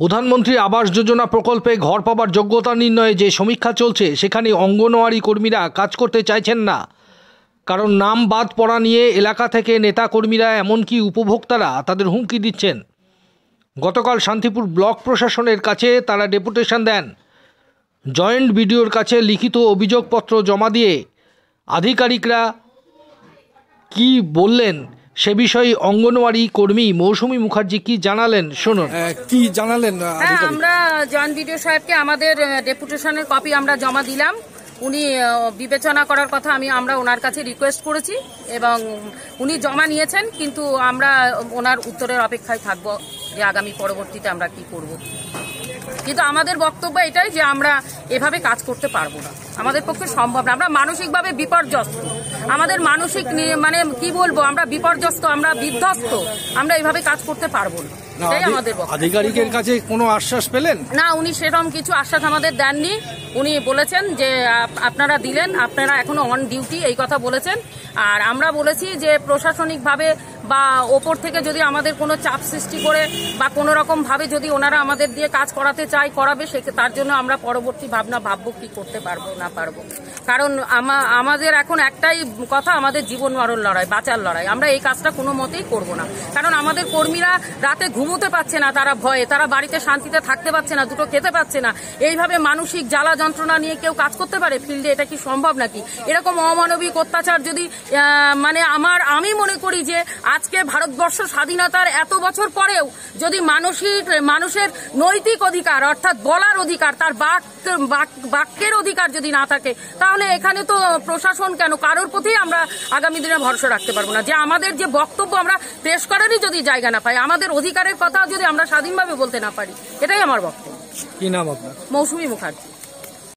প্রধানমন্ত্রী আবাস যোজনা প্রকল্পে ঘর পাবার যোগ্যতা নির্ণয়ে যে সমীক্ষা চলছে সেখানে অঙ্গনওয়াড়ি কর্মীরা কাজ করতে চাইছেন না কারণ নাম বাদ পড়া নিয়ে এলাকা থেকে নেতা কর্মীরা এমনকি উপভোক্তারা তাদের হুমকি দিচ্ছেন গতকাল শান্তিপুর ব্লক প্রশাসনের কাছে তারা ডেপুটেশন দেন জয়েন্ট বিডিওর কাছে লিখিত অভিযোগপত্র জমা দিয়ে আধিকারিকরা কি বললেন সে বিষয়ে অঙ্গনওয়াড়ি কর্মী মৌসুমী মুখার্জি কি জানালেন শুনুন কি জানালেন হ্যাঁ আমরা জয়েন্ট বিডিও সাহেবকে আমাদের ডেপুটেশনের কপি আমরা জমা দিলাম উনি বিবেচনা করার কথা আমি আমরা ওনার কাছে রিকোয়েস্ট করেছি এবং উনি জমা নিয়েছেন কিন্তু আমরা ওনার উত্তরের অপেক্ষায় থাকব যে আগামী পরবর্তীতে আমরা কি করব কিন্তু আমাদের বক্তব্য এটাই যে আমরা এভাবে কাজ করতে পারবো না আমাদের পক্ষে সম্ভব না আমরা মানসিকভাবে বিপর্যস্ত আমাদের মানসিক মানে কি বলবো আমরা বিপর্যস্ত আমরা বিধ্বস্ত আমরা এভাবে কাজ করতে পারবো না আমাদের আধিকারিকের কাছে কোনো আশ্বাস পেলেন না উনি সেরকম কিছু আশ্বাস আমাদের দেননি উনি বলেছেন যে আপনারা দিলেন আপনারা এখনো অন ডিউটি এই কথা বলেছেন আর আমরা বলেছি যে প্রশাসনিকভাবে বা ওপর থেকে যদি আমাদের কোনো চাপ সৃষ্টি করে বা কোনো রকমভাবে যদি ওনারা আমাদের দিয়ে কাজ করাতে চায় করাবে সে তার জন্য আমরা পরবর্তী ভাবনা ভাববো কি করতে পারবো না পারবো কারণ আমাদের এখন একটাই কথা আমাদের জীবন মরণ লড়াই বাঁচার লড়াই আমরা এই কাজটা কোনো মতেই করব না কারণ আমাদের কর্মীরা রাতে ঘুমোতে পারছে না তারা ভয়ে তারা বাড়িতে শান্তিতে থাকতে পারছে না দুটো খেতে পারছে না এইভাবে মানসিক জ্বালা যন্ত্রণা নিয়ে কেউ কাজ করতে পারে ফিল্ডে এটা কি সম্ভব নাকি এরকম অমানবিক অত্যাচার যদি মানে আমার আমি মনে করি যে আজ আজকে ভারতবর্ষ স্বাধীনতার এত বছর পরেও যদি মানসিক মানুষের নৈতিক অধিকার অর্থাৎ বলার অধিকার তার বাক্যের অধিকার যদি না থাকে তাহলে এখানে তো প্রশাসন কেন কারোর প্রতি আমরা আগামী দিনে ভরসা রাখতে পারবো না যে আমাদের যে বক্তব্য আমরা পেশ করারই যদি জায়গা না পাই আমাদের অধিকারের কথা যদি আমরা স্বাধীনভাবে বলতে না পারি এটাই আমার বক্তব্য কি নাম আপনার মৌসুমী মুখার্জি